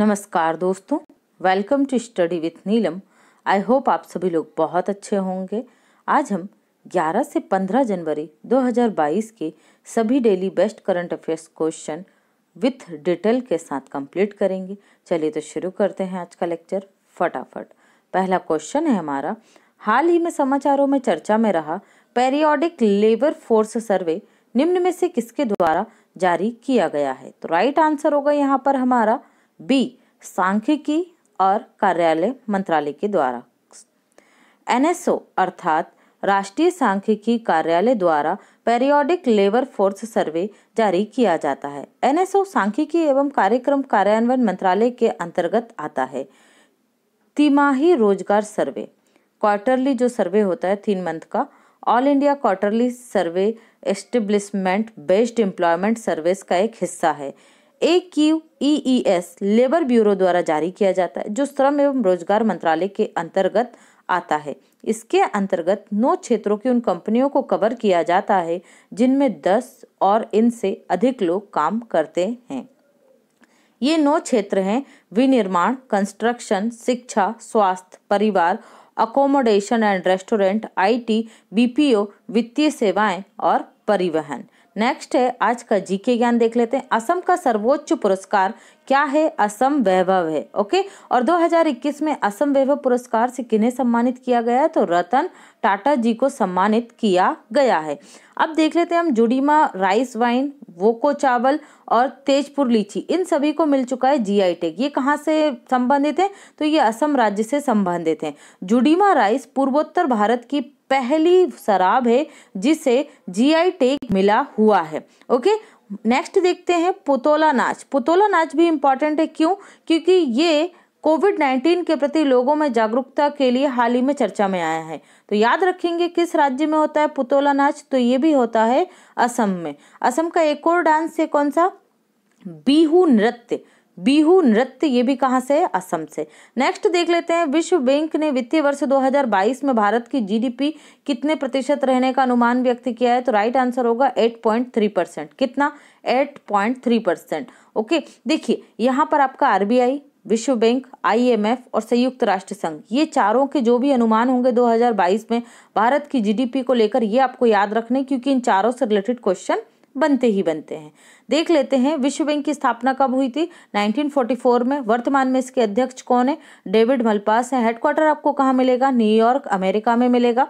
नमस्कार दोस्तों welcome to study with Neelam I hope आप सभी लोग बहुत अच्छे होंगे आज हम 11 से 15 जनवरी 2022 के सभी daily best current affairs question with detail के साथ कंप्लीट करेंगे चलिए तो शुरू करते हैं आज का लेक्चर फटाफट पहला क्वेश्चन है हमारा हाल ही में समाचारों में चर्चा में रहा पेरियोडिक लेबर फोर्स सर्वे निम्न में से किसके द्वारा जारी किया गया है तो राइट आंसर होगा यहाँ पर हमारा बी सांख्यिकी और कार्यालय मंत्रालय के द्वारा एनएसओ अर्थात राष्ट्रीय सांख्यिकी कार्यालय द्वारा पेरियोडिक लेबर फोर्स सर्वे जारी किया जाता है एनएसओ सांख्यिकी एवं कार्यक्रम कार्यान्वयन मंत्रालय के अंतर्गत आता है तिमाही रोजगार सर्वे क्वार्टरली जो सर्वे होता है तीन मंथ का all India quarterly survey establishment based employment service का एक हिस्सा है A Q E E S labour bureau द्वारा जारी किया जाता है जो श्रम एवं रोजगार मंत्रालय के अंतर्गत आता है इसके अंतर्गत नौ क्षेत्रों की उन कंपनियों को कवर किया जाता है जिनमें दस और इनसे अधिक लोग काम करते हैं ये नौ क्षेत्र हैं विनिर्माण कंस्ट्रक्शन शिक्षा स्वास्थ्य परिवार accommodation and restaurant IT BPO वित्तीय सेवाएं और परिवहन नेक्स्ट है आज का जीके ज्ञान देख लेते हैं असम का सर्वोच्च पुरस्कार क्या है असम वैभव है ओके और 2021 में असम वैभव पुरस्कार से किन्हें सम्मानित किया गया है तो रतन टाटा जी को सम्मानित किया गया है अब देख लेते हैं हम जुड़ीमा राइस वाइन वोको चावल और तेजपुर लीची इन सभी को मिल चुका है जीआई टैग ये कहाँ से संबंधित है तो ये असम राज्य से संबंधित है जुड़ीमा राइस पूर्वोत्तर भारत की पहली शराब है जिसे जीआई टैग मिला हुआ है ओके नेक्स्ट देखते हैं पुतोला नाच पुतोला नाच भी इम्पॉर्टेंट है क्यों क्योंकि ये कोविड नाइन्टीन के प्रति लोगों में जागरूकता के लिए हाल ही में चर्चा में आया है तो याद रखेंगे किस राज्य में होता है पुतोला नाच तो ये भी होता है असम में असम का एक और डांस है कौन सा बीहू नृत्य बिहू नृत्य ये भी कहाँ से है असम से नेक्स्ट देख लेते हैं विश्व बैंक ने वित्तीय वर्ष 2022 में भारत की जीडीपी कितने प्रतिशत रहने का अनुमान व्यक्त किया है तो राइट आंसर होगा 8.3 परसेंट कितना 8.3 परसेंट ओके देखिए यहाँ पर आपका आरबीआई विश्व बैंक आईएमएफ और संयुक्त राष्ट्र संघ ये चारों के जो भी अनुमान होंगे 2022 में भारत की जीडीपी को लेकर ये आपको याद रखने क्योंकि इन चारों से रिलेटेड क्वेश्चन बनते ही बनते हैं देख लेते हैं विश्व बैंक की स्थापना कब हुई थी 1944 में वर्तमान में इसके अध्यक्ष कौन है डेविड मलपास है हेडक्वार्टर आपको कहाँ मिलेगा न्यूयॉर्क अमेरिका में मिलेगा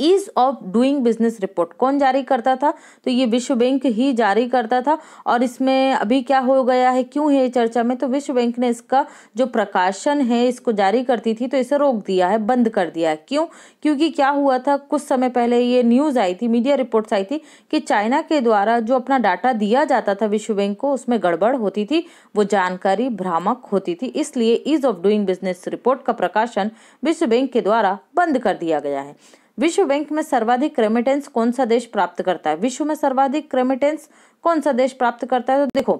ease of doing business report कौन जारी करता था तो ये विश्व बैंक ही जारी करता था और इसमें अभी क्या हो गया है क्यों है चर्चा में तो विश्व बैंक ने इसका जो प्रकाशन है इसको जारी करती थी तो इसे रोक दिया है बंद कर दिया है क्यों क्योंकि क्या हुआ था कुछ समय पहले ये न्यूज़ आई थी मीडिया रिपोर्ट्स आई थी कि चाइना के द्वारा जो अपना डाटा दिया जाता था विश्व बैंक को उसमें गड़बड़ होती थी वो जानकारी भ्रामक होती थी इसलिए ease of doing business report का प्रकाशन विश्व बैंक के द्वारा बंद कर दिया गया है विश्व बैंक में सर्वाधिक रेमिटेंस कौन सा देश प्राप्त करता है विश्व में सर्वाधिक रेमिटेंस कौन सा देश प्राप्त करता है तो देखो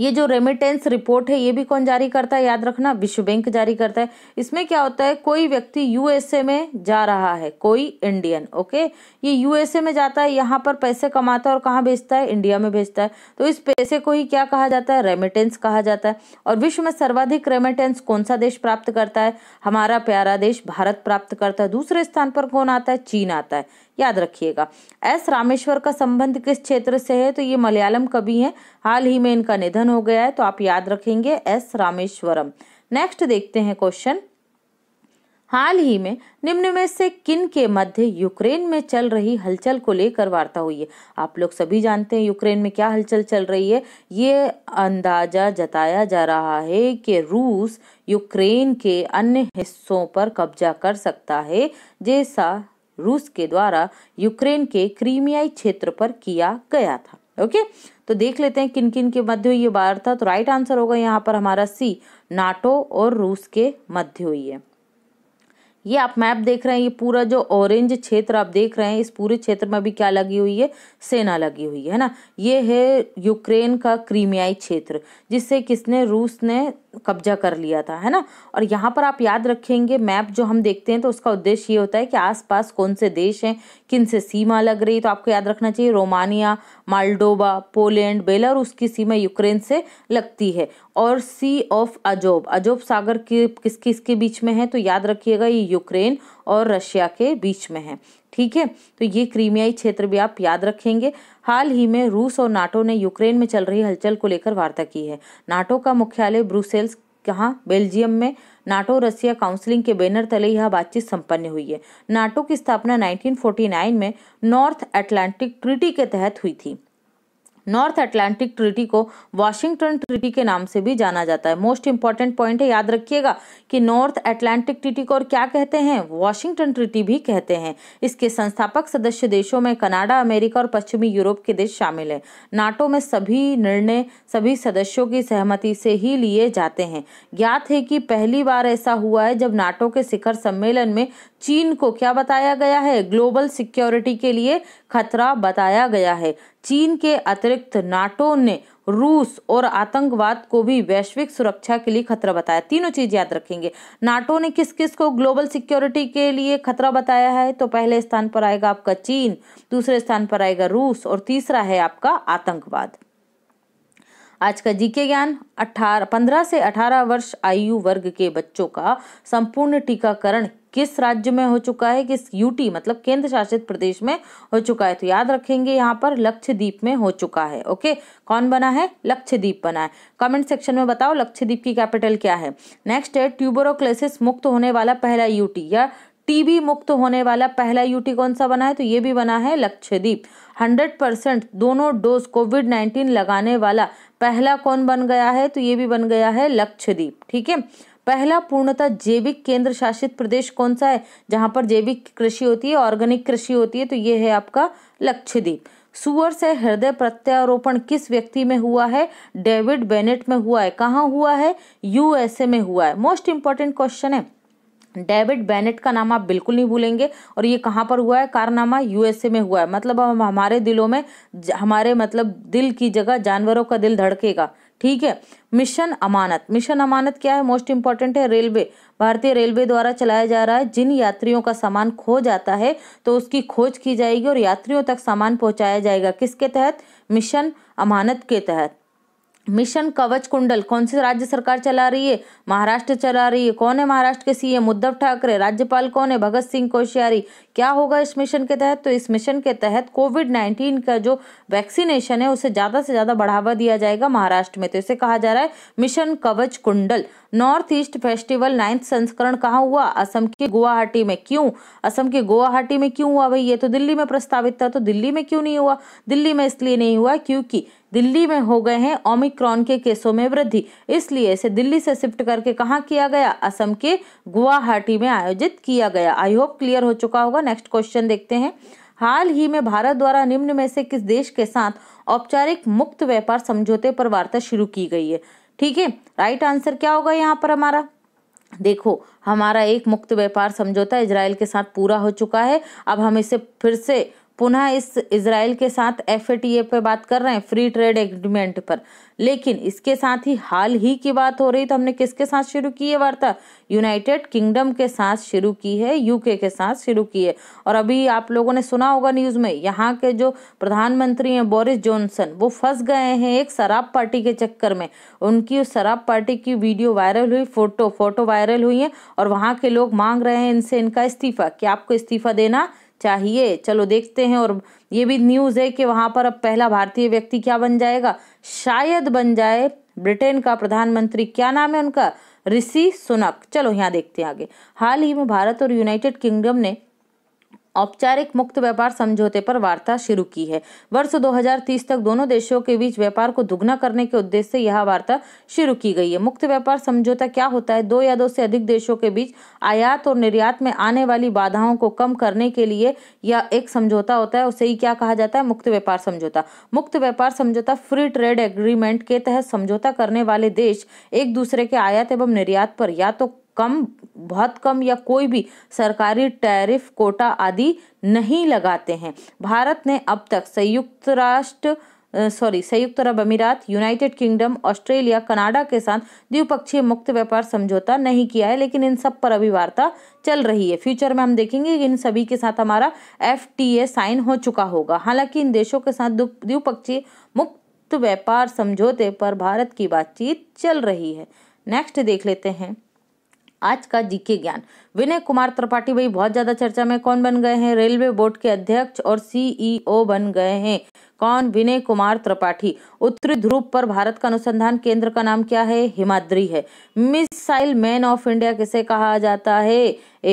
ये जो रेमिटेंस रिपोर्ट है ये भी कौन जारी करता है याद रखना विश्व बैंक जारी करता है इसमें क्या होता है कोई व्यक्ति यूएसए में जा रहा है कोई इंडियन ओके ये यूएसए में जाता है यहाँ पर पैसे कमाता है और कहाँ भेजता है इंडिया में भेजता है तो इस पैसे को ही क्या कहा जाता है रेमिटेंस कहा जाता है और विश्व में सर्वाधिक रेमिटेंस कौन सा देश प्राप्त करता है हमारा प्यारा देश भारत प्राप्त करता है दूसरे स्थान पर कौन आता है चीन आता है याद रखिएगा एस रामेश्वर का संबंध किस क्षेत्र से है तो ये मलयालम कवि हैं हाल ही में इनका निधन हो गया है तो आप याद रखेंगे एस रामेश्वरम नेक्स्ट देखते हैं क्वेश्चन हाल ही में निम्न में से किन के मध्य यूक्रेन में चल रही हलचल को लेकर वार्ता हुई है आप लोग सभी जानते हैं यूक्रेन में क्या हलचल चल रही है ये अंदाजा जताया जा रहा है कि रूस यूक्रेन के अन्य हिस्सों पर कब्जा कर सकता है जैसा रूस के द्वारा यूक्रेन के क्रीमियाई क्षेत्र पर किया गया था ओके तो देख लेते हैं किन किन के मध्य हुई ये वार्ता तो राइट आंसर होगा यहाँ पर हमारा सी नाटो और रूस के मध्य हुई है ये आप मैप देख रहे हैं ये पूरा जो ऑरेंज क्षेत्र आप देख रहे हैं इस पूरे क्षेत्र में भी क्या लगी हुई है सेना लगी हुई है ना ये है यूक्रेन का क्रीमियाई क्षेत्र जिससे किसने रूस ने कब्जा कर लिया था है ना और यहाँ पर आप याद रखेंगे मैप जो हम देखते हैं तो उसका उद्देश्य ये होता है कि आसपास कौन से देश हैं किन से सीमा लग रही है तो आपको याद रखना चाहिए रोमानिया माल्डोवा पोलैंड बेलारूस की सीमा यूक्रेन से लगती है और सी ऑफ अजोब अजोब सागर के किस किसके बीच में है तो याद रखिएगा ये यूक्रेन और रशिया के बीच में है ठीक है तो ये क्रीमियाई क्षेत्र भी आप याद रखेंगे हाल ही में रूस और नाटो ने यूक्रेन में चल रही हलचल को लेकर वार्ता की है नाटो का मुख्यालय ब्रुसेल्स कहाँ बेल्जियम में नाटो रसिया काउंसलिंग के बैनर तले यह बातचीत संपन्न हुई है नाटो की स्थापना 1949 में नॉर्थ अटलांटिक ट्रीटी के तहत हुई थी नॉर्थ अटलांटिक ट्रिटी को वाशिंगटन ट्रिटी के नाम से भी जाना जाता है मोस्ट इंपॉर्टेंट पॉइंट है याद रखिएगा कि नॉर्थ अटलांटिक ट्रिटी को और क्या कहते हैं वाशिंगटन ट्रिटी भी कहते हैं इसके संस्थापक सदस्य देशों में कनाडा अमेरिका और पश्चिमी यूरोप के देश शामिल हैं नाटो में सभी निर्णय सभी सदस्यों की सहमति से ही लिए जाते हैं ज्ञात है कि पहली बार ऐसा हुआ है जब नाटो के शिखर सम्मेलन में चीन को क्या बताया गया है ग्लोबल सिक्योरिटी के लिए खतरा बताया गया है चीन के अतिरिक्त नाटो ने रूस और आतंकवाद को भी वैश्विक सुरक्षा के लिए खतरा बताया तीनों चीज याद रखेंगे नाटो ने किस किस को ग्लोबल सिक्योरिटी के लिए खतरा बताया है तो पहले स्थान पर आएगा आपका चीन दूसरे स्थान पर आएगा रूस और तीसरा है आपका आतंकवाद आज का जीके ज्ञान अठारह पंद्रह से अठारह वर्ष आयु वर्ग के बच्चों का संपूर्ण टीकाकरण किस राज्य में हो चुका है किस यूटी मतलब केंद्र शासित प्रदेश में हो चुका है तो याद रखेंगे यहाँ पर लक्षद्वीप में हो चुका है ओके कौन बना है लक्षद्वीप बना है कमेंट सेक्शन में बताओ लक्षद्वीप की कैपिटल क्या है नेक्स्ट है ट्यूबरोक्लेसिस मुक्त होने वाला पहला यूटी या टीबी मुक्त होने वाला पहला यूटी कौन सा बना है तो ये भी बना है लक्षद्वीप 100 परसेंट दोनों डोज कोविड 19 लगाने वाला पहला कौन बन गया है तो ये भी बन गया है लक्षद्वीप ठीक है पहला पूर्णतः जैविक केंद्र शासित प्रदेश कौन सा है जहाँ पर जैविक कृषि होती है ऑर्गेनिक कृषि होती है तो ये है आपका लक्षद्वीप सुअर से हृदय प्रत्यारोपण किस व्यक्ति में हुआ है डेविड बेनेट में हुआ है कहाँ हुआ है यूएसए में हुआ है मोस्ट इंपॉर्टेंट क्वेश्चन है डेविड बेनेट का नाम आप बिल्कुल नहीं भूलेंगे और ये कहाँ पर हुआ है कारनामा यूएसए में हुआ है मतलब हम हमारे दिलों में हमारे मतलब दिल की जगह जानवरों का दिल धड़केगा ठीक है मिशन अमानत मिशन अमानत क्या है मोस्ट इंपॉर्टेंट है रेलवे भारतीय रेलवे द्वारा चलाया जा रहा है जिन यात्रियों का सामान खो जाता है तो उसकी खोज की जाएगी और यात्रियों तक सामान पहुंचाया जाएगा किसके तहत मिशन अमानत के तहत मिशन कवच कुंडल कौन सी राज्य सरकार चला रही है महाराष्ट्र चला रही है कौन है महाराष्ट्र के सीएम उद्धव ठाकरे राज्यपाल कौन है भगत सिंह कोश्यारी क्या होगा इस मिशन के तहत तो इस मिशन के तहत कोविड नाइन्टीन का जो वैक्सीनेशन है उसे ज़्यादा से ज़्यादा बढ़ावा दिया जाएगा महाराष्ट्र में तो इसे कहा जा रहा है मिशन कवच कुंडल नॉर्थ ईस्ट फेस्टिवल नाइन्थ संस्करण कहाँ हुआ असम के गुवाहाटी में क्यों असम के गुवाहाटी में क्यों हुआ भाई ये तो दिल्ली में प्रस्तावित था तो दिल्ली में क्यों नहीं हुआ दिल्ली में इसलिए नहीं हुआ क्योंकि दिल्ली में हो गए हैं ओमिक्रॉन के केसों में वृद्धि इसलिए इसे दिल्ली से शिफ्ट करके कहाँ किया गया असम के गुवाहाटी में आयोजित किया गया आई होप क्लियर हो चुका होगा नेक्स्ट क्वेश्चन देखते हैं हाल ही में भारत द्वारा निम्न में से किस देश के साथ औपचारिक मुक्त व्यापार समझौते पर वार्ता शुरू की गई है ठीक है राइट आंसर क्या होगा यहाँ पर हमारा देखो हमारा एक मुक्त व्यापार समझौता इसराइल के साथ पूरा हो चुका है अब हम इसे फिर से पुनः इस इसराइल के साथ एफ पे बात कर रहे हैं फ्री ट्रेड एग्रीमेंट पर लेकिन इसके साथ ही हाल ही की बात हो रही तो हमने किसके साथ शुरू की है वार्ता यूनाइटेड किंगडम के साथ शुरू की है यूके के साथ शुरू की है और अभी आप लोगों ने सुना होगा न्यूज़ में यहाँ के जो प्रधानमंत्री हैं बोरिस जॉनसन वो फंस गए हैं एक शराब पार्टी के चक्कर में उनकी उस शराब पार्टी की वीडियो वायरल हुई फोटो फोटो वायरल हुई है और वहाँ के लोग मांग रहे हैं इनसे इनका इस्तीफा कि आपको इस्तीफा देना चाहिए चलो देखते हैं और ये भी न्यूज़ है कि वहां पर अब पहला भारतीय व्यक्ति क्या बन जाएगा शायद बन जाए ब्रिटेन का प्रधानमंत्री क्या नाम है उनका ऋषि सुनक चलो यहाँ देखते हैं आगे हाल ही में भारत और यूनाइटेड किंगडम ने औपचारिक मुक्त व्यापार समझौते पर वार्ता शुरू की है वर्ष 2030 तक दोनों देशों के बीच व्यापार को दुगना करने के उद्देश्य से यह वार्ता शुरू की गई है मुक्त व्यापार समझौता क्या होता है दो या दो से अधिक देशों के बीच आयात और निर्यात में आने वाली बाधाओं को कम करने के लिए यह एक समझौता होता है उसे ही क्या कहा जाता है मुक्त व्यापार समझौता मुक्त व्यापार समझौता फ्री ट्रेड एग्रीमेंट के तहत समझौता करने वाले देश एक दूसरे के आयात एवं निर्यात पर या तो कम बहुत कम या कोई भी सरकारी टैरिफ कोटा आदि नहीं लगाते हैं भारत ने अब तक संयुक्त राष्ट्र सॉरी संयुक्त अरब अमीरात यूनाइटेड किंगडम ऑस्ट्रेलिया कनाडा के साथ द्विपक्षीय मुक्त व्यापार समझौता नहीं किया है लेकिन इन सब पर अभी वार्ता चल रही है फ्यूचर में हम देखेंगे कि इन सभी के साथ हमारा एफ साइन हो चुका होगा हालांकि इन देशों के साथ द्विपक्षीय मुक्त व्यापार समझौते पर भारत की बातचीत चल रही है नेक्स्ट देख लेते हैं आज का जीके ज्ञान विनय कुमार त्रिपाठी भाई बहुत ज़्यादा चर्चा में कौन बन गए हैं रेलवे बोर्ड के अध्यक्ष और सीईओ e बन गए हैं कौन विनय कुमार त्रिपाठी उत्तरी ध्रुव पर भारत का अनुसंधान केंद्र का नाम क्या है हिमाद्री है मिसाइल मैन ऑफ इंडिया किसे कहा जाता है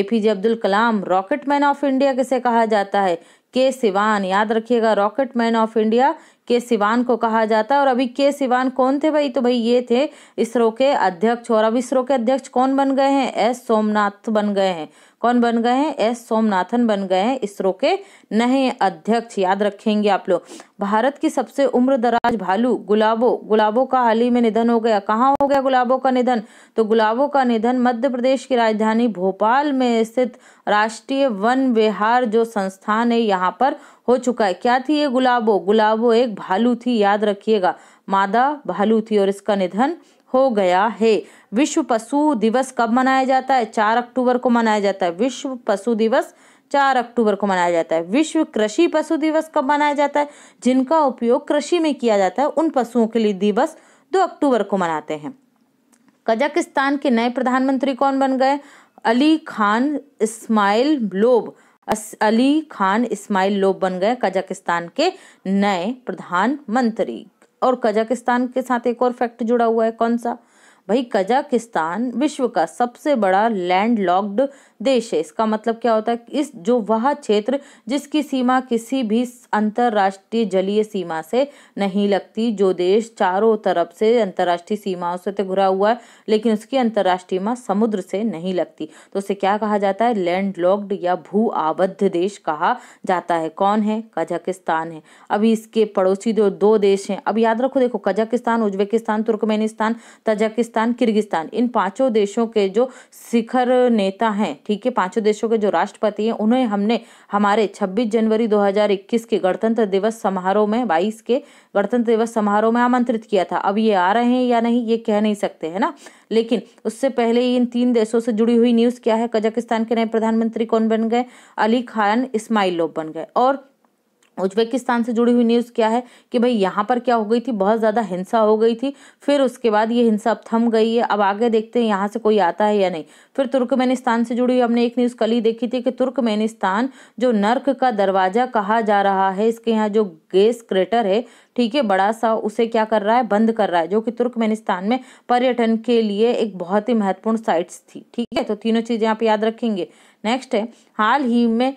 APJ Abdul Kalam rocket man of India किसे कहा जाता है के सिवान याद रखिएगा रॉकेट मैन ऑफ इंडिया के सिवान को कहा जाता है और अभी के सिवान कौन थे भाई तो भाई ये थे इसरो के अध्यक्ष और अब इसरो के अध्यक्ष कौन बन गए हैं एस सोमनाथ बन गए हैं कौन बन गए हैं एस सोमनाथन बन गए हैं इसरो के नए अध्यक्ष याद रखेंगे आप लोग भारत की सबसे उम्र दराज भालू गुलाबो गुलाबो का हाल ही में निधन हो गया कहाँ हो गया गुलाबो का निधन तो गुलाबो का निधन मध्य प्रदेश की राजधानी भोपाल में स्थित राष्ट्रीय वन विहार जो संस्थान है यहाँ पर हो चुका है क्या थी ये गुलाबो गुलाबो एक भालू थी याद रखिएगा मादा भालू थी और इसका निधन हो गया है विश्व पशु दिवस कब मनाया जाता है चार अक्टूबर को मनाया जाता है विश्व पशु दिवस चार अक्टूबर को मनाया जाता है विश्व कृषि पशु दिवस कब मनाया जाता है जिनका उपयोग कृषि में किया जाता है उन पशुओं के लिए दिवस दो अक्टूबर को मनाते हैं कजाकिस्तान के नए प्रधानमंत्री कौन बन गए Alikhan Smailov Alikhan Smailov बन गए कजाकिस्तान के नए प्रधानमंत्री और कजाकिस्तान के साथ एक और फैक्ट जुड़ा हुआ है कौन सा भाई कजाकिस्तान विश्व का सबसे बड़ा लैंड लॉक्ड देश है इसका मतलब क्या होता है इस जो वह क्षेत्र जिसकी सीमा किसी भी अंतर्राष्ट्रीय जलीय सीमा से नहीं लगती जो देश चारों तरफ से अंतर्राष्ट्रीय सीमाओं से तो घुरा हुआ है लेकिन उसकी अंतर्राष्ट्रीय सीमा समुद्र से नहीं लगती तो उसे क्या कहा जाता है लैंड लॉक्ड या भू आबद्ध देश कहा जाता है कौन है कजाकिस्तान है अभी इसके पड़ोसी जो दो देश हैं अब याद रखो देखो Kazakhstan Uzbekistan Turkmenistan Tajikistan Kazakhstan Kyrgyzstan इन पांचों देशों के जो शिखर नेता हैं ठीक है पांचों देशों के जो राष्ट्रपति हैं उन्हें हमने हमारे 26 जनवरी 2021 के गणतंत्र दिवस समारोह में 22 के गणतंत्र दिवस समारोह में आमंत्रित किया था अब ये आ रहे हैं या नहीं ये कह नहीं सकते है ना लेकिन उससे पहले इन तीन देशों से जुड़ी हुई न्यूज़ क्या है कजाकिस्तान के नए प्रधानमंत्री कौन बन गए अली खान इस्माइलोव बन गए और उज्बेकिस्तान से जुड़ी हुई न्यूज़ क्या है कि भाई यहाँ पर क्या हो गई थी बहुत ज़्यादा हिंसा हो गई थी फिर उसके बाद ये हिंसा अब थम गई है अब आगे देखते हैं यहाँ से कोई आता है या नहीं फिर तुर्कमेनिस्तान से जुड़ी हुई हमने एक न्यूज़ कल ही देखी थी कि तुर्कमेनिस्तान जो नर्क का दरवाज़ा कहा जा रहा है इसके यहाँ जो गैस क्रेटर है ठीक है बड़ा सा उसे क्या कर रहा है बंद कर रहा है जो कि तुर्कमेनिस्तान में पर्यटन के लिए एक बहुत ही महत्वपूर्ण साइट्स थी ठीक है तो तीनों चीज़ें आप याद रखेंगे नेक्स्ट है हाल ही में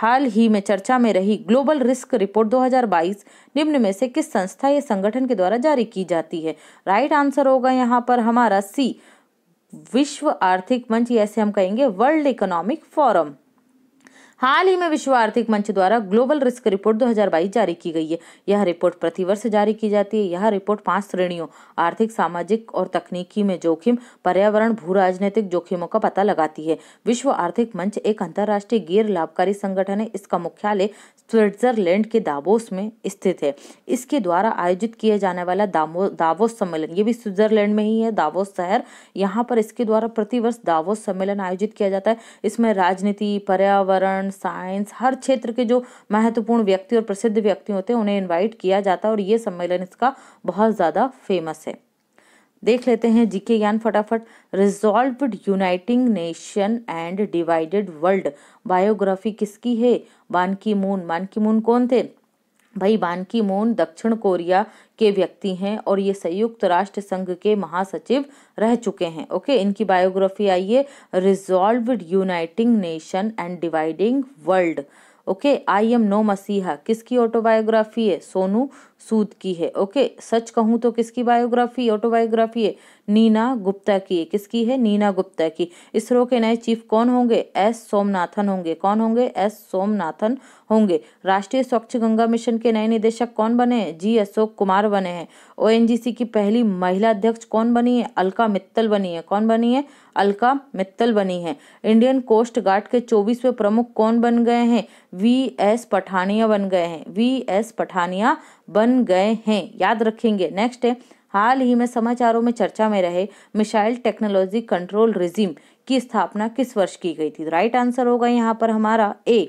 हाल ही में चर्चा में रही ग्लोबल रिस्क रिपोर्ट 2022 निम्न में से किस संस्था या संगठन के द्वारा जारी की जाती है राइट आंसर होगा यहाँ पर हमारा सी विश्व आर्थिक मंच ऐसे हम कहेंगे वर्ल्ड इकोनॉमिक फोरम हाल ही में विश्व आर्थिक मंच द्वारा ग्लोबल रिस्क रिपोर्ट 2022 जारी की गई है यह रिपोर्ट प्रतिवर्ष जारी की जाती है यह रिपोर्ट पांच श्रेणियों आर्थिक सामाजिक और तकनीकी में जोखिम पर्यावरण भू राजनीतिक जोखिमों का पता लगाती है विश्व आर्थिक मंच एक अंतर्राष्ट्रीय गैर लाभकारी संगठन है इसका मुख्यालय स्विट्जरलैंड के दावोस में स्थित है इसके द्वारा आयोजित किया जाने वाला दावोस सम्मेलन ये भी स्विट्जरलैंड में ही है दावोस शहर यहाँ पर इसके द्वारा प्रतिवर्ष दावोस सम्मेलन आयोजित किया जाता है इसमें राजनीति पर्यावरण साइंस हर क्षेत्र के जो महत्वपूर्ण व्यक्ति और प्रसिद्ध व्यक्ति होते हैं उन्हें इन्वाइट किया जाता है और ये सम्मेलन इसका बहुत ज़्यादा फेमस है देख लेते हैं जीके ज्ञान फटाफट resolve uniting nation and divided world biography किसकी है बानकी मून बानकी मून कौन थे भाई बानकी मोन दक्षिण कोरिया के व्यक्ति हैं और ये संयुक्त राष्ट्र संघ के महासचिव रह चुके हैं ओके इनकी बायोग्राफी आई है resolve uniting nation and dividing world okay I am no messiah किसकी ऑटोबायोग्राफी है सोनू सूद की है ओके सच कहूँ तो किसकी बायोग्राफी ऑटोबायोग्राफी है नीना गुप्ता की है किसकी है नीना गुप्ता की इसरो के नए चीफ कौन होंगे एस सोमनाथन होंगे कौन होंगे एस सोमनाथन होंगे राष्ट्रीय स्वच्छ गंगा मिशन के नए निदेशक कौन बने हैं जी अशोक कुमार बने हैं ओ की पहली महिला अध्यक्ष कौन बनी है अलका मित्तल बनी है कौन बनी है अलका मित्तल बनी है इंडियन कोस्ट गार्ड के चौबीसवें प्रमुख कौन बन गए हैं वी एस पठानिया बन गए हैं वी एस पठानिया बन गए हैं याद रखेंगे नेक्स्ट है हाल ही में समाचारों में चर्चा में रहे मिसाइल टेक्नोलॉजी कंट्रोल रिजिम की स्थापना किस वर्ष की गई थी राइट तो आंसर होगा यहाँ पर हमारा ए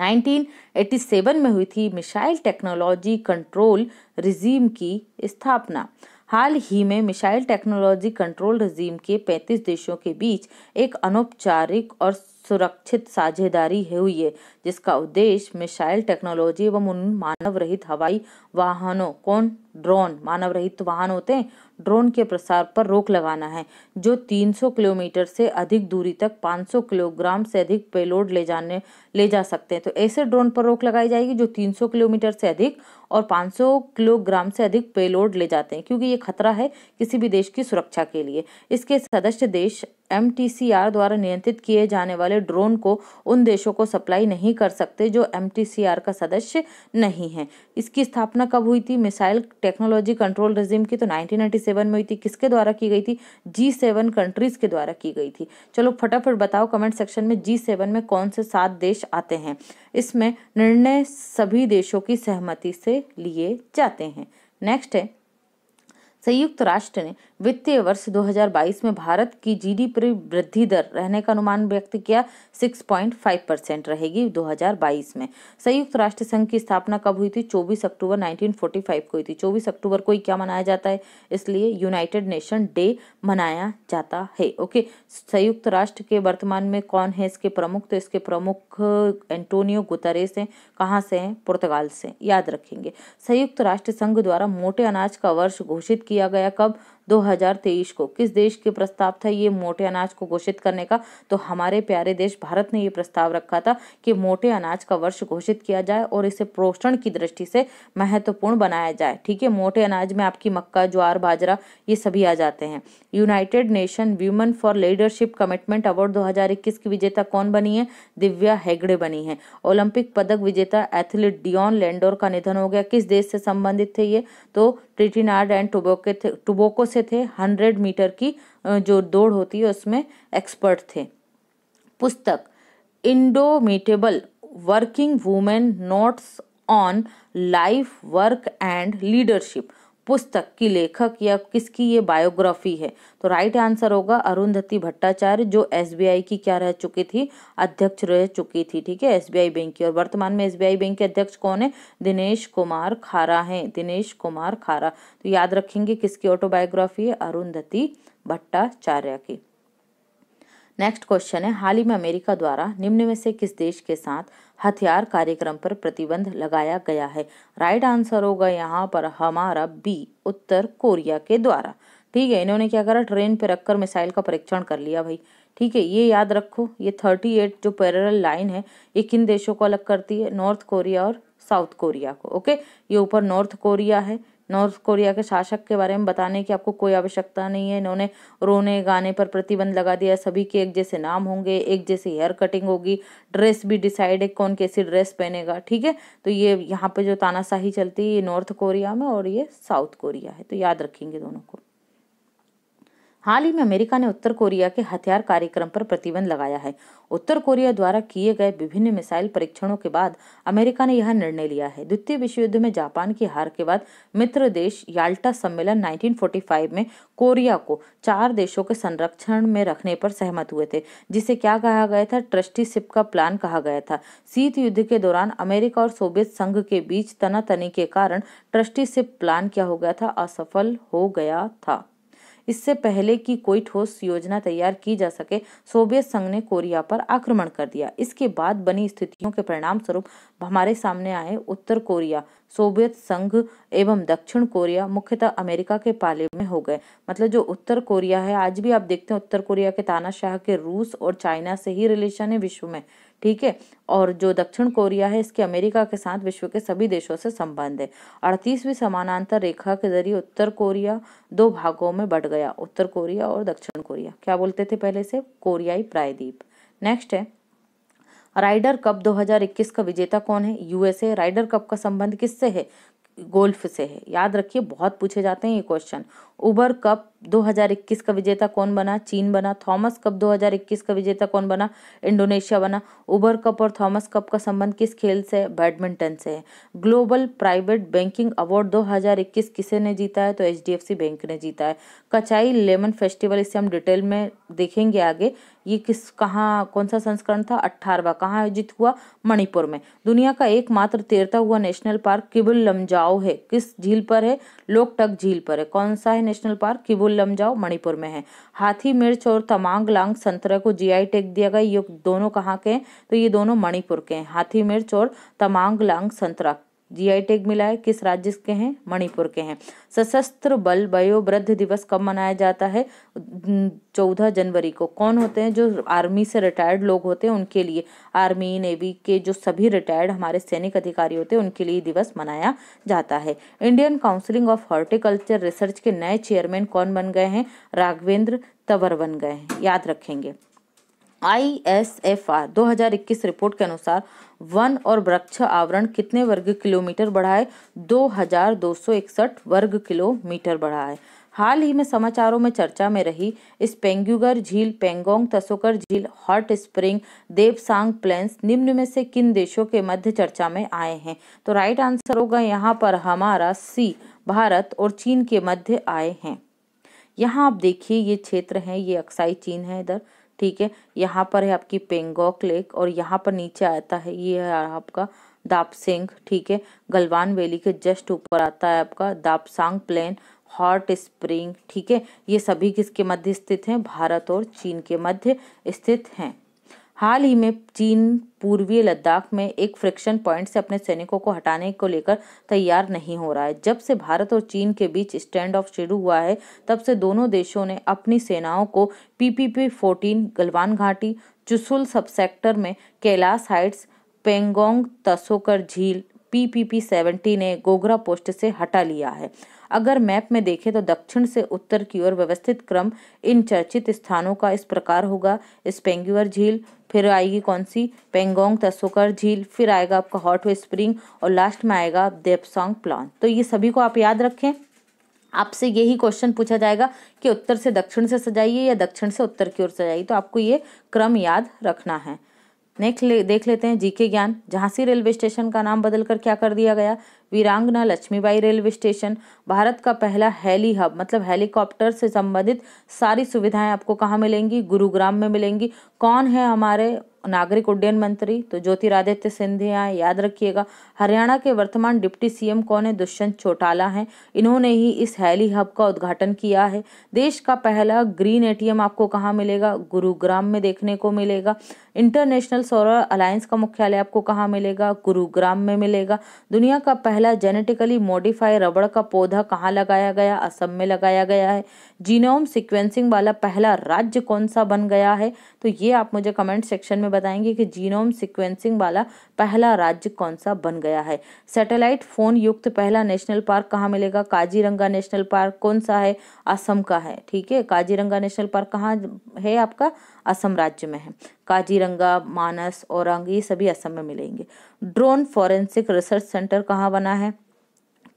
1987 में हुई थी मिसाइल टेक्नोलॉजी कंट्रोल रिजीम की स्थापना हाल ही में मिसाइल टेक्नोलॉजी कंट्रोल रिजीम के 35 देशों के बीच एक अनौपचारिक और सुरक्षित साझेदारी हुई है जिसका उद्देश्य मिसाइल टेक्नोलॉजी एवं उन मानव रहित हवाई वाहनों कौन ड्रोन मानव रहित वाहन होते हैं ड्रोन के प्रसार पर रोक लगाना है जो 300 किलोमीटर से अधिक दूरी तक 500 किलोग्राम से अधिक पेलोड ले जाने ले जा सकते हैं तो ऐसे ड्रोन पर रोक लगाई जाएगी जो 300 किलोमीटर से अधिक और 500 किलोग्राम से अधिक पेलोड ले जाते हैं क्योंकि ये खतरा है किसी भी देश की सुरक्षा के लिए इसके सदस्य देश एम द्वारा नियंत्रित किए जाने वाले ड्रोन को उन देशों को सप्लाई नहीं कर सकते जो एम का सदस्य नहीं है इसकी स्थापना कब हुई थी मिसाइल टेक्नोलॉजी कंट्रोल रजीम की तो 1997 में हुई थी किसके द्वारा की गई थी जी सेवन कंट्रीज़ के द्वारा की गई थी चलो फटाफट बताओ कमेंट सेक्शन में जी सेवन में कौन से सात देश आते हैं इसमें निर्णय सभी देशों की सहमति से लिए जाते हैं नेक्स्ट है संयुक्त राष्ट्र ने वित्तीय वर्ष 2022 में भारत की जीडीपी वृद्धि दर रहने का अनुमान व्यक्त किया 6.5 परसेंट रहेगी 2022 में संयुक्त राष्ट्र संघ की स्थापना कब हुई थी 24 अक्टूबर 1945 को हुई थी 24 अक्टूबर को ही क्या मनाया जाता है इसलिए यूनाइटेड नेशन डे मनाया जाता है ओके संयुक्त राष्ट्र के वर्तमान में कौन है इसके प्रमुख तो इसके प्रमुख एंटोनियो गुतरेस हैं कहाँ से हैं पुर्तगाल से याद रखेंगे संयुक्त राष्ट्र संघ द्वारा मोटे अनाज का वर्ष घोषित किया गया कब 2023 को किस देश के प्रस्ताव था ये मोटे अनाज को घोषित करने का तो हमारे प्यारे देश भारत ने ये प्रस्ताव रखा था कि मोटे अनाज का वर्ष घोषित किया जाए और इसे पोषण की दृष्टि से महत्वपूर्ण बनाया जाए ठीक है मोटे अनाज में आपकी मक्का ज्वार बाजरा ये सभी आ जाते हैं united nation women for leadership commitment award 2021 की विजेता कौन बनी है दिव्या हेगड़े बनी है ओलंपिक पदक विजेता एथलीट डियोन लेंडोर का निधन हो गया किस देश से संबंधित थे ये तो ट्रिटिनार्ड एंड टुबोके टुबोको से थे हंड्रेड मीटर की जो दौड़ होती है उसमें एक्सपर्ट थे पुस्तक indomitable working women notes on life work and leadership पुस्तक की लेखक या किसकी ये बायोग्राफी है तो राइट आंसर होगा अरुंधति भट्टाचार्य जो एसबीआई की क्या रह चुकी थी अध्यक्ष रह चुकी थी ठीक है एसबीआई बैंक की और वर्तमान में एसबीआई बैंक के अध्यक्ष कौन है दिनेश कुमार खारा हैं दिनेश कुमार खारा तो याद रखेंगे किसकी ऑटोबायोग्राफी है अरुंधति भट्टाचार्य की नेक्स्ट क्वेश्चन है हाल ही में अमेरिका द्वारा निम्न में से किस देश के साथ हथियार कार्यक्रम पर प्रतिबंध लगाया गया है राइट आंसर होगा यहाँ पर हमारा बी उत्तर कोरिया के द्वारा ठीक है इन्होंने क्या करा ट्रेन पे रखकर मिसाइल का परीक्षण कर लिया भाई ठीक है ये याद रखो ये थर्टी एट जो पैरल लाइन है ये किन देशों को अलग करती है नॉर्थ कोरिया और साउथ कोरिया को ओके ये ऊपर नॉर्थ कोरिया है नॉर्थ कोरिया के शासक के बारे में बताने की आपको कोई आवश्यकता नहीं है इन्होंने रोने गाने पर प्रतिबंध लगा दिया सभी के एक जैसे नाम होंगे एक जैसे हेयर कटिंग होगी ड्रेस भी डिसाइड है कौन कैसी ड्रेस पहनेगा ठीक है तो ये यहाँ पे जो तानाशाही चलती है ये नॉर्थ कोरिया में और ये साउथ कोरिया है तो याद रखेंगे दोनों को हाल ही में अमेरिका ने उत्तर कोरिया के हथियार कार्यक्रम पर प्रतिबंध लगाया है उत्तर कोरिया द्वारा किए गए विभिन्न मिसाइल परीक्षणों के बाद अमेरिका ने यह निर्णय लिया है द्वितीय विश्व युद्ध में जापान की हार के बाद मित्र देश याल्टा सम्मेलन 1945 में कोरिया को चार देशों के संरक्षण में रखने पर सहमत हुए थे जिसे क्या कहा गया था ट्रस्टीशिप का प्लान कहा गया था शीत युद्ध के दौरान अमेरिका और सोवियत संघ के बीच तनातनी के कारण ट्रस्टीशिप प्लान क्या हो गया था असफल हो गया था इससे पहले कि कोई ठोस योजना तैयार की जा सके सोवियत संघ ने कोरिया पर आक्रमण कर दिया इसके बाद बनी स्थितियों के परिणाम स्वरूप हमारे सामने आए उत्तर कोरिया सोवियत संघ एवं दक्षिण कोरिया मुख्यतः अमेरिका के पाले में हो गए मतलब जो उत्तर कोरिया है आज भी आप देखते हैं उत्तर कोरिया के तानाशाह के रूस और चाइना से ही रिलेशन है विश्व में ठीक है और जो दक्षिण कोरिया है इसके अमेरिका के साथ विश्व के सभी देशों से संबंध है अड़तीसवीं समानांतर रेखा के जरिए उत्तर कोरिया दो भागों में बढ़ गया उत्तर कोरिया और दक्षिण कोरिया क्या बोलते थे पहले से कोरियाई प्रायद्वीप नेक्स्ट है राइडर कप 2021 का विजेता कौन है यूएसए राइडर कप का संबंध किससे है गोल्फ से है याद रखिए बहुत पूछे जाते हैं ये क्वेश्चन उबर कप 2021 का विजेता कौन बना चीन बना थॉमस कप 2021 का विजेता कौन बना इंडोनेशिया बना उबर कप और थॉमस कप का संबंध किस खेल से है बैडमिंटन से है ग्लोबल प्राइवेट बैंकिंग अवार्ड 2021 किसे ने जीता है तो एच बैंक ने जीता है कचाई लेमन फेस्टिवल इसे हम डिटेल में देखेंगे आगे ये किस कहाँ कौन सा संस्करण था अट्ठारवा कहाँ आयोजित हुआ मणिपुर में दुनिया का एकमात्र तैरता हुआ नेशनल पार्क किबुल लमजाओ है किस झील पर है लोकटक झील पर है कौन सा है नेशनल पार्क किबुल लमजाओ मणिपुर में है हाथी मिर्च और तमांग लांग संतरा को जीआई टैग दिया गया ये दोनों कहाँ के हैं तो ये दोनों मणिपुर के हैं हाथी मिर्च और तमांग लांग संतरा जीआई टैग मिला है किस राज्य के हैं मणिपुर के हैं सशस्त्र बल वयोवृद्ध दिवस कब मनाया जाता है चौदह जनवरी को कौन होते हैं जो आर्मी से रिटायर्ड लोग होते हैं उनके लिए आर्मी नेवी के जो सभी रिटायर्ड हमारे सैनिक अधिकारी होते हैं उनके लिए दिवस मनाया जाता है Indian counselling of horticulture research के नए चेयरमैन कौन बन गए हैं राघवेंद्र तंवर बन गए हैं याद रखेंगे आई एस एफ आर दो हजार इक्कीस रिपोर्ट के अनुसार वन और वृक्ष आवरण कितने वर्ग किलोमीटर बढ़ा है दो हजार दो सौ इकसठ वर्ग किलोमीटर बढ़ा है हाल ही में समाचारों में चर्चा में रही इस पेंग्यूगर झील पेंगोंग तसोकर झील हॉट स्प्रिंग देवसांग प्लेन्स निम्न में से किन देशों के मध्य चर्चा में आए हैं तो राइट आंसर होगा यहाँ पर हमारा सी भारत और चीन के मध्य आए हैं यहाँ आप देखिए ये क्षेत्र है ये अक्साई चीन है इधर ठीक है यहाँ पर है आपकी पेंगोक लेक और यहाँ पर नीचे आता है ये है आपका दापसिंग ठीक है गलवान वैली के जस्ट ऊपर आता है आपका दापसांग प्लेन हॉट स्प्रिंग ठीक है ये सभी किसके मध्य स्थित हैं भारत और चीन के मध्य स्थित हैं हाल ही में चीन पूर्वी लद्दाख में एक फ्रिक्शन पॉइंट से अपने सैनिकों को हटाने को लेकर तैयार नहीं हो रहा है जब से भारत और चीन के बीच स्टैंड ऑफ शुरू हुआ है तब से दोनों देशों ने अपनी सेनाओं को पीपीपी फोर्टीन गलवान घाटी चुसुल सब सेक्टर में कैलाश हाइट्स पेंगोंग तसोकर झील पीपीपी सेवेंटी ने गोगरा पोस्ट से हटा लिया है अगर मैप में देखें तो दक्षिण से उत्तर की ओर व्यवस्थित क्रम इन चर्चित स्थानों का इस प्रकार होगा स्पेंगुअर झील फिर आएगी कौन सी पेंगोंग तसोकर झील फिर आएगा आपका हॉट स्प्रिंग और लास्ट में आएगा देपसोंग प्लान तो ये सभी को आप याद रखें आपसे यही क्वेश्चन पूछा जाएगा कि उत्तर से दक्षिण से सजाइए या दक्षिण से उत्तर की ओर सजाइए तो आपको ये क्रम याद रखना है नेक्स्ट ले, देख लेते हैं जीके ज्ञान झांसी रेलवे स्टेशन का नाम बदलकर क्या कर दिया गया वीरांगना लक्ष्मीबाई रेलवे स्टेशन भारत का पहला हेली हब मतलब हेलीकॉप्टर से संबंधित सारी सुविधाएं आपको कहाँ मिलेंगी गुरुग्राम में मिलेंगी कौन है हमारे नागरिक उड्डयन मंत्री तो ज्योतिरादित्य सिंधिया याद रखिएगा हरियाणा के वर्तमान डिप्टी सीएम कौन है दुष्यंत चौटाला हैं इन्होंने ही इस हैली हब का उद्घाटन किया है देश का पहला ग्रीन एटीएम आपको कहाँ मिलेगा गुरुग्राम में देखने को मिलेगा इंटरनेशनल सोलर अलायंस का मुख्यालय आपको कहाँ मिलेगा गुरुग्राम में मिलेगा दुनिया का पहला जेनेटिकली मॉडिफाई रबड़ का पौधा कहाँ लगाया गया असम में लगाया गया है जीनोम सिक्वेंसिंग वाला पहला राज्य कौन सा बन गया है तो ये आप मुझे कमेंट सेक्शन में बताएंगे कि जीनोम सिक्वेंसिंग वाला पहला राज्य कौन सा बन गया है सैटेलाइट फोन युक्त पहला नेशनल पार्क कहाँ मिलेगा काजीरंगा नेशनल पार्क कौन सा है असम का है ठीक है काजीरंगा नेशनल पार्क कहाँ है आपका असम राज्य में है काजीरंगा मानस औरंग ये सभी असम में मिलेंगे ड्रोन फॉरेंसिक रिसर्च सेंटर कहाँ बना है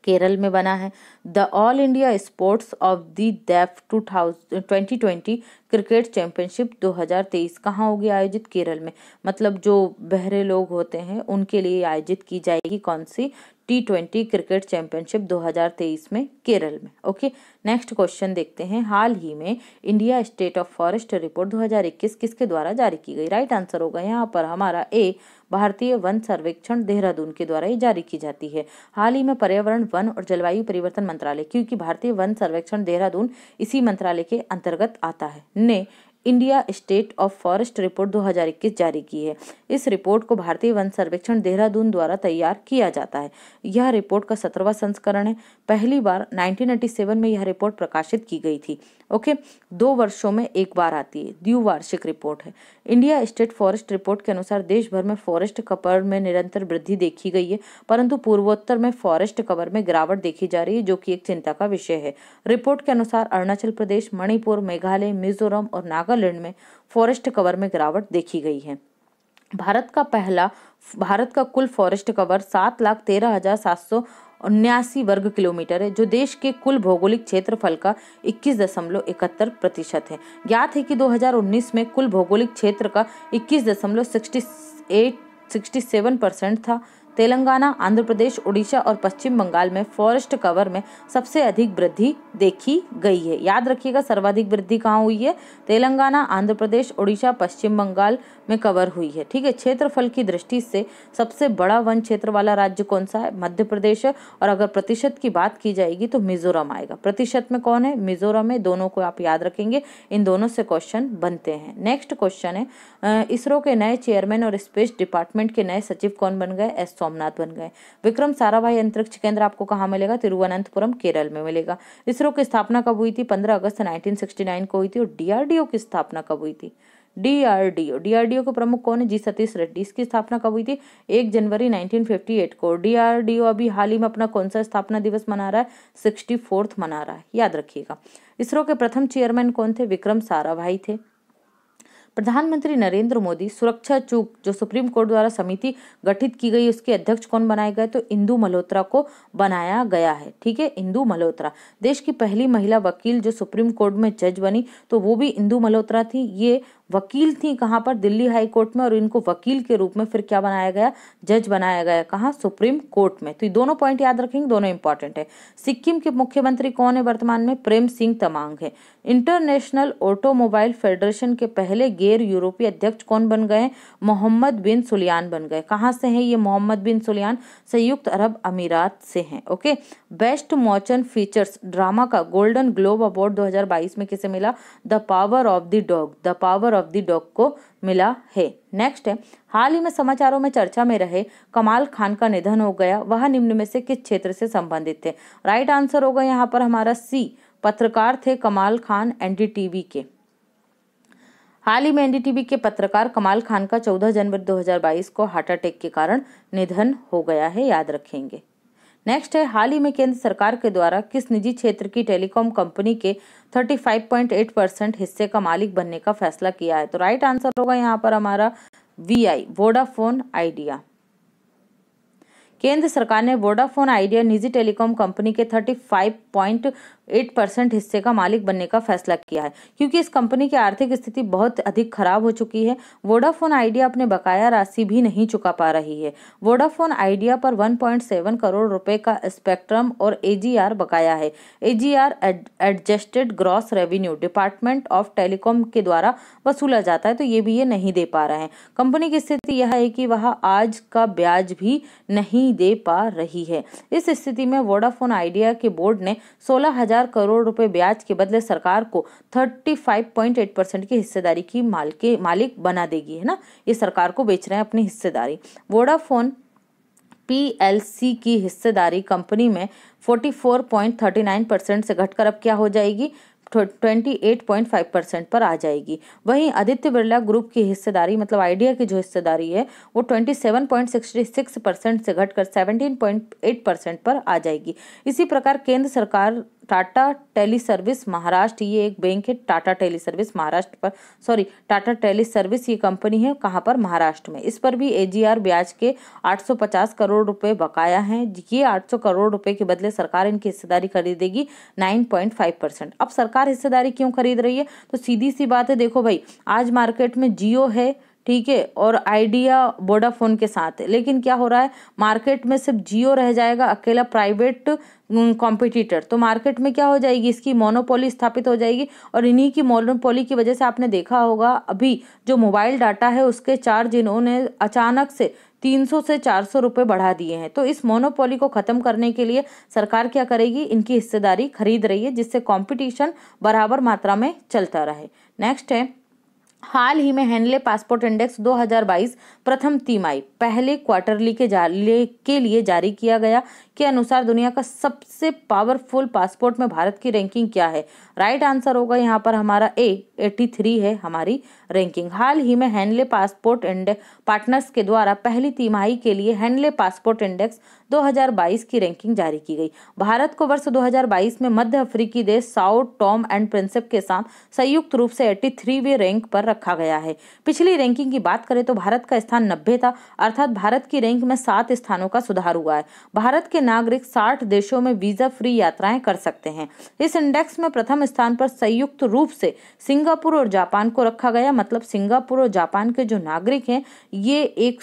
केरल में बना है the all India sports of the deaf two thousand twenty twenty cricket championship 2023 कहाँ होगी आयोजित केरल में मतलब जो बहरे लोग होते हैं उनके लिए आयोजित की जाएगी कौन सी टी ट्वेंटी क्रिकेट चैंपियनशिप 2023 में केरल में ओके नेक्स्ट क्वेश्चन देखते हैं हाल ही में India state of forest report 2021 किसके द्वारा जारी की गई राइट आंसर होगा यहाँ पर हमारा ए भारतीय वन सर्वेक्षण देहरादून के द्वारा ही जारी की जाती है हाल ही में पर्यावरण वन और जलवायु परिवर्तन मंत्रालय क्योंकि भारतीय वन सर्वेक्षण देहरादून इसी मंत्रालय के अंतर्गत आता है ने India state of forest report 2021 जारी की है इस रिपोर्ट को भारतीय वन सर्वेक्षण देहरादून द्वारा तैयार किया जाता है यह रिपोर्ट का सत्रहवा संस्करण है पहली बार 1997 में यह रिपोर्ट प्रकाशित की गई थी ओके दो वर्षों में एक बार आती है द्विवार्षिक रिपोर्ट है इंडिया स्टेट फॉरेस्ट रिपोर्ट के अनुसार देश भर में फॉरेस्ट कवर में निरंतर वृद्धि देखी गई है परंतु पूर्वोत्तर में फॉरेस्ट कवर में गिरावट देखी जा रही है जो कि एक चिंता का विषय है रिपोर्ट के अनुसार अरुणाचल प्रदेश मणिपुर मेघालय मिजोरम और नागालैंड में फॉरेस्ट कवर में गिरावट देखी गई है भारत का पहला भारत का कुल फॉरेस्ट कवर सात लाख तेरह हजार सात सौ उन्यासी वर्ग किलोमीटर है जो देश के कुल भौगोलिक क्षेत्रफल का इक्कीस दशमलव इकहत्तर प्रतिशत है ज्ञात है कि 2019 में कुल भौगोलिक क्षेत्र का इक्कीस दशमलव sixty eight sixty seven percent था तेलंगाना आंध्र प्रदेश उड़ीसा और पश्चिम बंगाल में फॉरेस्ट कवर में सबसे अधिक वृद्धि देखी गई है याद रखिएगा सर्वाधिक वृद्धि कहाँ हुई है तेलंगाना आंध्र प्रदेश उड़ीसा पश्चिम बंगाल में कवर हुई है ठीक है क्षेत्रफल की दृष्टि से सबसे बड़ा वन क्षेत्र वाला राज्य कौन सा है मध्य प्रदेश है और अगर प्रतिशत की बात की जाएगी तो मिजोरम आएगा प्रतिशत में कौन है मिजोरम है दोनों को आप याद रखेंगे इन दोनों से क्वेश्चन बनते हैं नेक्स्ट क्वेश्चन है इसरो के नए चेयरमैन और स्पेस डिपार्टमेंट के नए सचिव कौन बन गए एस सोमनाथ बन गए विक्रम साराभाई अंतरिक्ष केंद्र आपको कहाँ मिलेगा तिरुवनंतपुरम केरल में मिलेगा इसरो की स्थापना कब हुई थी पंद्रह अगस्त नाइनटीन को हुई थी और डीआरडीओ की स्थापना कब हुई थी डीआरडीओ डीआरडीओ के प्रमुख कौन है जी सतीश रेड्डी इसकी स्थापना कब हुई थी एक जनवरी 1958 को डीआरडीओ अभी हाल ही में अपना कौन सा स्थापना दिवस मना रहा है सिक्सटी मना रहा है याद रखिएगा इसरो के प्रथम चेयरमैन कौन थे विक्रम साराभाई थे प्रधानमंत्री नरेंद्र मोदी सुरक्षा चूक जो सुप्रीम कोर्ट द्वारा समिति गठित की गई उसके अध्यक्ष कौन बनाए गए तो इंदू मल्होत्रा को बनाया गया है ठीक है इंदू मल्होत्रा देश की पहली महिला वकील जो सुप्रीम कोर्ट में जज बनी तो वो भी इंदू मल्होत्रा थी ये वकील थी कहाँ पर दिल्ली हाई कोर्ट में और इनको वकील के रूप में फिर क्या बनाया गया जज बनाया गया कहा सुप्रीम कोर्ट में तो ये दोनों पॉइंट याद रखेंगे दोनों इंपॉर्टेंट है सिक्किम के मुख्यमंत्री कौन है वर्तमान में प्रेम सिंह तमांग है इंटरनेशनल ऑटोमोबाइल फेडरेशन के पहले गैर यूरोपीय अध्यक्ष कौन बन गए मोहम्मद बिन सुलियान बन गए कहाँ से हैं ये मोहम्मद बिन सुलियान संयुक्त अरब अमीरात से हैं okay best motion features drama का गोल्डन ग्लोब अवार्ड दो में किसे मिला the power of the dog the power of the dog को मिला है नेक्स्ट है हाल ही में समाचारों में चर्चा में रहे कमाल खान का निधन हो गया वह निम्न में से किस क्षेत्र से संबंधित थे राइट आंसर होगा यहाँ पर हमारा सी पत्रकार थे कमाल खान एनडीटीवी के हाल ही में एनडीटीवी के पत्रकार कमाल खान का 14 जनवरी 2022 को हार्ट अटैक के कारण निधन हो गया है याद रखेंगे नेक्स्ट है हाल ही में केंद्र सरकार के द्वारा किस निजी क्षेत्र की टेलीकॉम कंपनी के 35.8 परसेंट हिस्से का मालिक बनने का फैसला किया है तो राइट आंसर होगा यहाँ पर हमारा वी आई वोडाफोन आइडिया केंद्र सरकार ने वोडाफोन आइडिया निजी टेलीकॉम कंपनी के एट परसेंट हिस्से का मालिक बनने का फैसला किया है क्योंकि इस कंपनी की आर्थिक स्थिति बहुत अधिक खराब हो चुकी है वोडाफोन आइडिया अपने बकाया राशि भी नहीं चुका पा रही है वोडाफोन आइडिया पर 1.7 करोड़ रुपए का स्पेक्ट्रम और एजीआर बकाया है AGR adjusted gross revenue department of telecom के द्वारा वसूला जाता है तो ये भी ये नहीं दे पा रहे हैं कंपनी की स्थिति यह है कि वह आज का ब्याज भी नहीं दे पा रही है इस स्थिति में वोडाफोन आइडिया के बोर्ड ने सोलह हजार हजार करोड़ रुपए ब्याज के बदले सरकार को 35.8 परसेंट की हिस्सेदारी की माल के मालिक बना देगी है ना ये सरकार को बेच रहे हैं अपनी हिस्सेदारी वोडाफोन पीएलसी की हिस्सेदारी कंपनी में 44.39 परसेंट से घटकर अब क्या हो जाएगी 28.5 परसेंट पर आ जाएगी वहीं आदित्य बिरला ग्रुप की हिस्सेदारी मतलब आइडिया की जो हिस्सेदारी है वो 27.66 परसेंट से घटकर 17.8 परसेंट पर आ जाएगी इसी प्रकार केंद्र सरकार टाटा टेली सर्विस महाराष्ट्र ये एक बैंक है टाटा टेली सर्विस महाराष्ट्र पर सॉरी टाटा टेली सर्विस ये कंपनी है कहाँ पर महाराष्ट्र में इस पर भी एजीआर ब्याज के 850 करोड़ रुपए बकाया हैं ये 800 करोड़ रुपए के बदले सरकार इनकी हिस्सेदारी खरीदेगी 9.5 परसेंट अब सरकार हिस्सेदारी क्यों खरीद रही है तो सीधी सी बात है देखो भाई आज मार्केट में जियो है ठीक है और आइडिया वोडाफोन के साथ है लेकिन क्या हो रहा है मार्केट में सिर्फ जियो रह जाएगा अकेला प्राइवेट कॉम्पिटिटर तो मार्केट में क्या हो जाएगी इसकी मोनोपोली स्थापित हो जाएगी और इन्हीं की मोनोपोली की वजह से आपने देखा होगा अभी जो मोबाइल डाटा है उसके चार्ज इन्होंने अचानक से 300 से 400 रुपये बढ़ा दिए हैं तो इस मोनोपोली को ख़त्म करने के लिए सरकार क्या करेगी इनकी हिस्सेदारी खरीद रही है जिससे कॉम्पिटिशन बराबर मात्रा में चलता रहे नेक्स्ट है हाल ही में हेनले पासपोर्ट इंडेक्स 2022 प्रथम तिमाही पहले क्वार्टरली के जाले के लिए जारी किया गया के अनुसार दुनिया का सबसे पावरफुल पासपोर्ट में भारत की रैंकिंग क्या है राइट आंसर होगा यहाँ पर हमारा ए 83 है हमारी रैंकिंग हाल ही में हैंडले पासपोर्ट एंड पार्टनर्स के द्वारा पहली तिमाही के लिए हैंडले पासपोर्ट इंडेक्स 2022 की रैंकिंग जारी की गई भारत को वर्ष 2022 में मध्य अफ्रीकी देश साउथ टॉम एंड प्रिंसेप के साथ संयुक्त रूप से 83वें रैंक पर रखा गया है पिछली रैंकिंग की बात करें तो भारत का स्थान नब्बे था अर्थात भारत की रैंक में सात स्थानों का सुधार हुआ है भारत के नागरिक 60 देशों में वीजा फ्री यात्राएं कर सकते हैं इस इंडेक्स में प्रथम स्थान पर संयुक्त रूप से सिंगापुर और जापान को रखा गया मतलब सिंगापुर और जापान के जो नागरिक हैं ये एक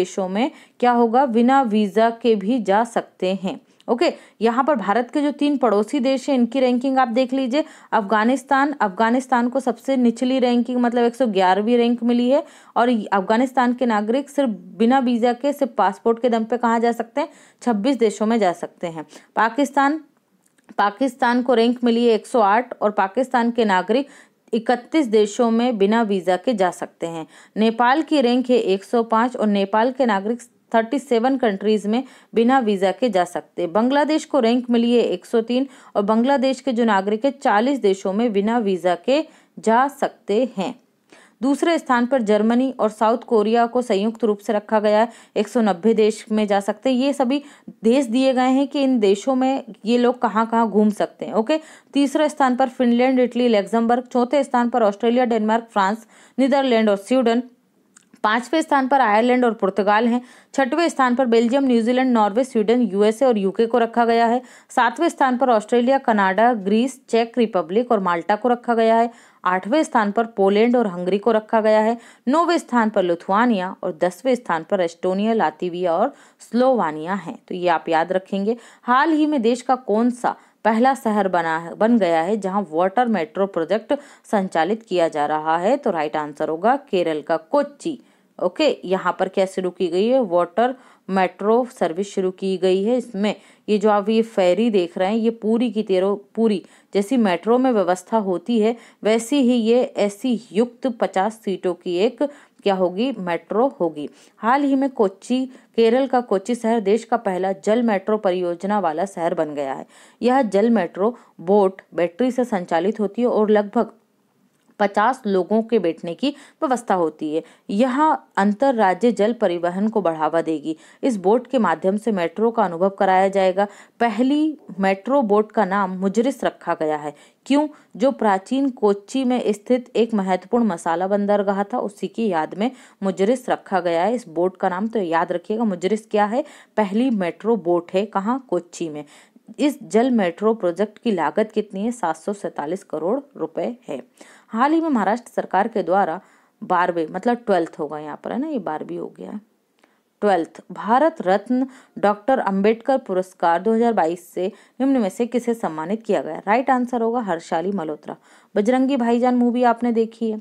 देशों में क्या होगा बिना वीजा के भी जा सकते हैं ओके यहाँ पर भारत के जो तीन पड़ोसी देश हैं इनकी रैंकिंग आप देख लीजिए अफगानिस्तान अफगानिस्तान को सबसे निचली रैंकिंग मतलब एक रैंक मिली है और अफगानिस्तान के नागरिक सिर्फ बिना वीज़ा के सिर्फ पासपोर्ट के दम पे कहाँ जा सकते हैं छब्बीस देशों में जा सकते हैं पाकिस्तान पाकिस्तान को रैंक मिली है एक और पाकिस्तान के नागरिक इकतीस देशों में बिना वीज़ा के जा सकते हैं नेपाल की रैंक है 105 और नेपाल के नागरिक थर्टी सेवन कंट्रीज़ में बिना वीज़ा के जा सकते बांग्लादेश को रैंक मिली है एक सौ तीन और बांग्लादेश के जो नागरिक है चालीस देशों में बिना वीज़ा के जा सकते हैं दूसरे स्थान पर जर्मनी और साउथ कोरिया को संयुक्त रूप से रखा गया है 190 देश में जा सकते हैं ये सभी देश दिए गए हैं कि इन देशों में ये लोग कहाँ कहाँ घूम सकते हैं ओके तीसरे स्थान पर फिनलैंड इटली लग्जमबर्ग चौथे स्थान पर ऑस्ट्रेलिया डेनमार्क फ्रांस नीदरलैंड और स्वीडन पांचवें स्थान पर आयरलैंड और पुर्तगाल हैं छठवें स्थान पर Belgium New Zealand Norway Sweden USA और यूके को रखा गया है सातवें स्थान पर ऑस्ट्रेलिया कनाडा ग्रीस चेक रिपब्लिक और माल्टा को रखा गया है आठवें स्थान पर पोलैंड और हंगरी को रखा गया है नौवें स्थान पर लुथुआनिया और दसवें स्थान पर एस्टोनिया लातिविया और स्लोवानिया हैं तो ये आप याद रखेंगे हाल ही में देश का कौन सा पहला शहर बना है बन गया है जहां वाटर मेट्रो प्रोजेक्ट संचालित किया जा रहा है तो राइट आंसर होगा केरल का कोच्चि ओके यहाँ पर क्या शुरू की गई है वाटर मेट्रो सर्विस शुरू की गई है इसमें ये जो आप ये फेरी देख रहे हैं ये पूरी की तेरह पूरी जैसी मेट्रो में व्यवस्था होती है वैसी ही ये ऐसी युक्त पचास सीटों की एक क्या होगी मेट्रो होगी हाल ही में कोच्चि केरल का कोच्चि शहर देश का पहला जल मेट्रो परियोजना वाला शहर बन गया है यह जल मेट्रो बोट बैटरी से संचालित होती है और लगभग पचास लोगों के बैठने की व्यवस्था होती है यह अंतर राज्य जल परिवहन को बढ़ावा देगी इस बोट के माध्यम से मेट्रो का अनुभव कराया जाएगा पहली मेट्रो बोट का नाम मुजरिस रखा गया है क्यों जो प्राचीन कोच्चि में स्थित एक महत्वपूर्ण मसाला बंदरगाह था उसी की याद में मुजरिस रखा गया है इस बोट का नाम तो याद रखिएगा मुजरिस क्या है पहली मेट्रो बोट है कहाँ कोच्चि में इस जल मेट्रो प्रोजेक्ट की लागत कितनी है सात करोड़ रुपए है हाल ही में महाराष्ट्र सरकार के द्वारा बारहवें मतलब ट्वेल्थ होगा यहाँ पर है ना ये बारहवीं हो गया ट्वेल्थ भारत रत्न डॉक्टर अंबेडकर पुरस्कार 2022 से निम्न में से किसे सम्मानित किया गया राइट आंसर होगा हर्षाली मल्होत्रा बजरंगी भाईजान मूवी आपने देखी है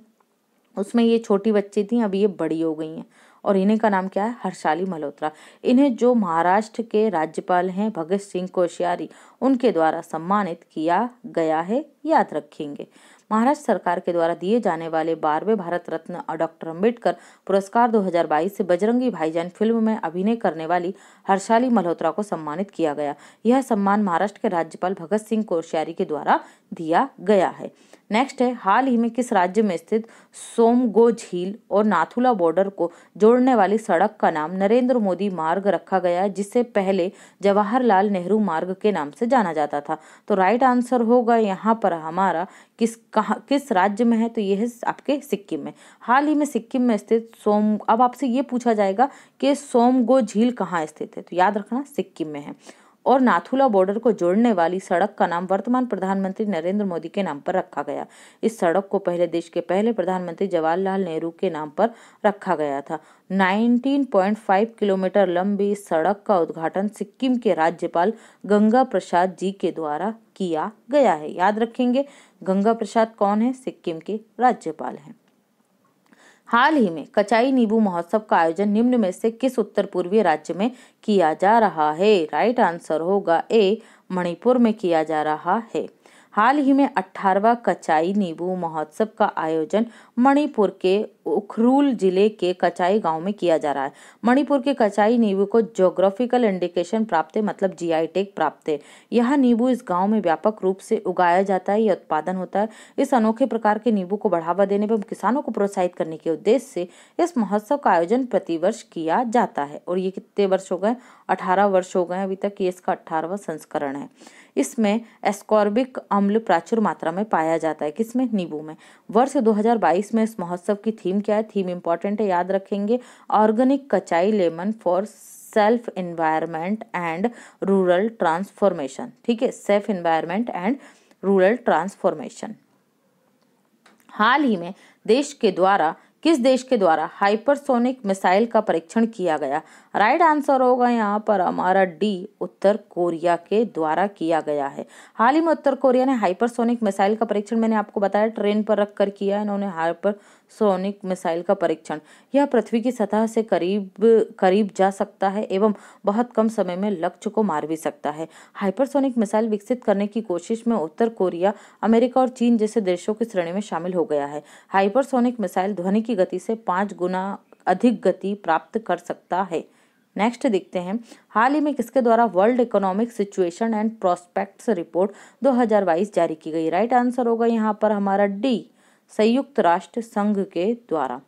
उसमें ये छोटी बच्ची थी अभी ये बड़ी हो गई हैं और इन्हें का नाम क्या है हर्षाली मल्होत्रा इन्हें जो महाराष्ट्र के राज्यपाल हैं भगत सिंह कोश्यारी उनके द्वारा सम्मानित किया गया है याद रखेंगे महाराष्ट्र सरकार के द्वारा दिए जाने वाले बारहवें भारत रत्न और डॉक्टर अम्बेडकर पुरस्कार 2022 से बजरंगी भाईजान फिल्म में अभिनय करने वाली हर्षाली मल्होत्रा को सम्मानित किया गया यह सम्मान महाराष्ट्र के राज्यपाल भगत सिंह कोश्यारी के द्वारा दिया गया है नेक्स्ट है हाल ही में किस राज्य में स्थित सोमगो झील और नाथुला बॉर्डर को जोड़ने वाली सड़क का नाम नरेंद्र मोदी मार्ग रखा गया जिसे पहले जवाहरलाल नेहरू मार्ग के नाम से जाना जाता था तो राइट आंसर होगा यहाँ पर हमारा किस कहा किस राज्य में है तो ये है आपके सिक्किम में हाल ही में सिक्किम में स्थित सोम अब आपसे ये पूछा जाएगा कि सोमगो झील कहाँ स्थित है तो याद रखना सिक्किम में है और नाथुला बॉर्डर को जोड़ने वाली सड़क का नाम वर्तमान प्रधानमंत्री नरेंद्र मोदी के नाम पर रखा गया इस सड़क को पहले देश के पहले प्रधानमंत्री जवाहरलाल नेहरू के नाम पर रखा गया था 19.5 किलोमीटर लंबी इस सड़क का उद्घाटन सिक्किम के राज्यपाल गंगा प्रसाद जी के द्वारा किया गया है याद रखेंगे गंगा प्रसाद कौन है सिक्किम के राज्यपाल हैं हाल ही में कचाई नींबू महोत्सव का आयोजन निम्न में से किस उत्तर पूर्वी राज्य में किया जा रहा है राइट आंसर होगा ए मणिपुर में किया जा रहा है हाल ही में 18वां कचाई नींबू महोत्सव का आयोजन मणिपुर के उखरूल जिले के कचाई गांव में किया जा रहा है मणिपुर के कचाई नींबू को ज्योग्राफिकल इंडिकेशन प्राप्त है मतलब जीआई टेक प्राप्त है यह नींबू इस गांव में व्यापक रूप से उगाया जाता है यह उत्पादन होता है इस अनोखे प्रकार के नींबू को बढ़ावा देने पर किसानों को प्रोत्साहित करने के उद्देश्य से इस महोत्सव का आयोजन प्रतिवर्ष किया जाता है और ये कितने वर्ष हो गए अठारह वर्ष हो गए अभी तक ये इसका अठारहवा संस्करण है इसमें एस्कॉर्बिक अम्ल प्राचुर मात्रा में पाया जाता है किसमें नींबू में वर्ष 2022 में इस महोत्सव की थीम क्या है थीम इंपॉर्टेंट है याद रखेंगे ऑर्गेनिक कचाई lemon for self environment and rural transformation ठीक है self environment and rural transformation हाल ही में देश के द्वारा किस देश के द्वारा हाइपरसोनिक मिसाइल का परीक्षण किया गया राइट आंसर होगा यहाँ पर हमारा डी उत्तर कोरिया के द्वारा किया गया है हाल ही में उत्तर कोरिया ने हाइपरसोनिक मिसाइल का परीक्षण मैंने आपको बताया ट्रेन पर रख कर किया इन्होंने हाइपर सोनिक मिसाइल का परीक्षण यह पृथ्वी की सतह से करीब करीब जा सकता है एवं बहुत कम समय में लक्ष्य को मार भी सकता है हाइपरसोनिक मिसाइल विकसित करने की कोशिश में उत्तर कोरिया अमेरिका और चीन जैसे देशों की श्रेणी में शामिल हो गया है हाइपरसोनिक मिसाइल ध्वनि की गति से पाँच गुना अधिक गति प्राप्त कर सकता है नेक्स्ट देखते हैं हाल ही में किसके द्वारा world economic situation and prospects report 2022 जारी की गई राइट आंसर होगा यहाँ पर हमारा डी संयुक्त राष्ट्र संघ के द्वारा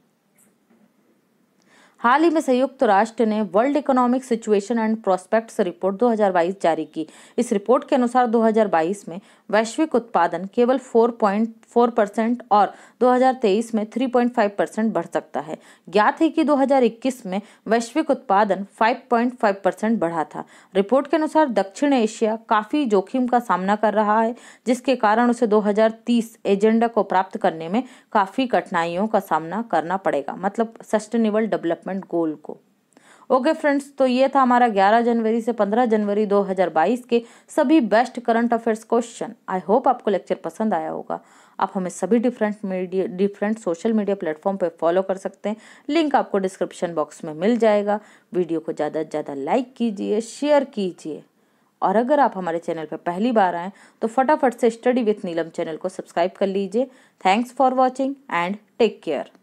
हाल ही में संयुक्त राष्ट्र ने world economic situation and prospects report 2022 जारी की इस रिपोर्ट के अनुसार 2022 में वैश्विक उत्पादन केवल 4.4 परसेंट और 2023 में 3.5 परसेंट बढ़ सकता है ज्ञात है कि 2021 में वैश्विक उत्पादन 5.5 परसेंट बढ़ा था रिपोर्ट के अनुसार दक्षिण एशिया काफ़ी जोखिम का सामना कर रहा है जिसके कारण उसे दो एजेंडा को प्राप्त करने में काफ़ी कठिनाइयों का सामना करना पड़ेगा मतलब सस्टेनेबल डेवलपमेंट डेवलपमेंट गोल को ओके okay फ्रेंड्स तो ये था हमारा 11 जनवरी से 15 जनवरी 2022 के सभी best current affairs question I hope आपको लेक्चर पसंद आया होगा आप हमें सभी different media different social media platform पर फॉलो कर सकते हैं लिंक आपको डिस्क्रिप्शन बॉक्स में मिल जाएगा वीडियो को ज़्यादा से ज़्यादा लाइक कीजिए शेयर कीजिए और अगर आप हमारे चैनल पर पहली बार आएँ तो फटाफट से स्टडी विथ नीलम चैनल को सब्सक्राइब कर लीजिए thanks for watching and take care